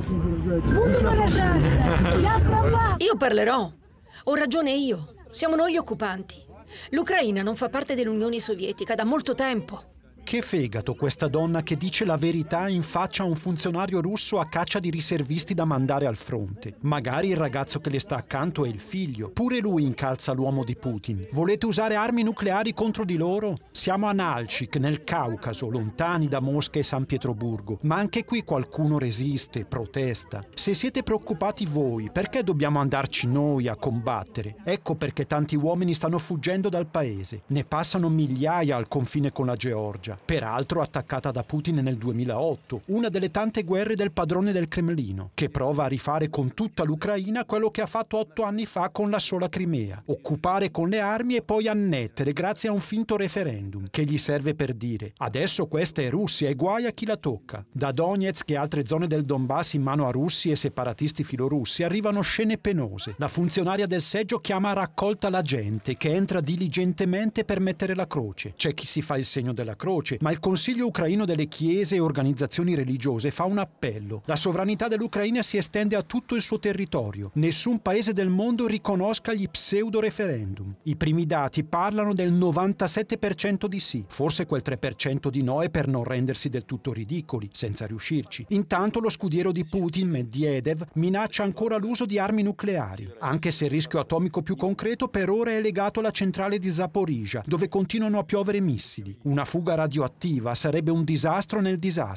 Punto Io parlerò. Ho ragione io. Siamo noi occupanti. L'Ucraina non fa parte dell'Unione Sovietica da molto tempo. Che fegato questa donna che dice la verità in faccia a un funzionario russo a caccia di riservisti da mandare al fronte. Magari il ragazzo che le sta accanto è il figlio. Pure lui incalza l'uomo di Putin. Volete usare armi nucleari contro di loro? Siamo a Nalcic, nel Caucaso, lontani da Mosca e San Pietroburgo. Ma anche qui qualcuno resiste, protesta. Se siete preoccupati voi, perché dobbiamo andarci noi a combattere? Ecco perché tanti uomini stanno fuggendo dal paese. Ne passano migliaia al confine con la Georgia. Russia, peraltro attaccata da Putin nel 2008, una delle tante guerre del padrone del Cremlino, che prova a rifare con tutta l'Ucraina quello che ha fatto otto anni fa con la sola Crimea, occupare con le armi e poi annettere grazie a un finto referendum, che gli serve per dire adesso questa è Russia e guai a chi la tocca. Da Donetsk e altre zone del Donbass in mano a russi e separatisti filorussi arrivano scene penose. La funzionaria del seggio chiama a raccolta la gente, che entra diligentemente per mettere la croce. C'è chi si fa il segno della croce, Croce, ma il Consiglio ucraino delle chiese e organizzazioni religiose fa un appello. La sovranità dell'Ucraina si estende a tutto il suo territorio. Nessun paese del mondo riconosca gli pseudo-referendum. I primi dati parlano del 97% di sì, forse quel 3% di no è per non rendersi del tutto ridicoli, senza riuscirci. Intanto lo scudiero di Putin, Medvedev, minaccia ancora l'uso di armi nucleari, anche se il rischio atomico più concreto per ora è legato alla centrale di Zaporizhia, dove continuano a piovere missili. Una fuga radioattiva radioattiva sarebbe un disastro nel disastro.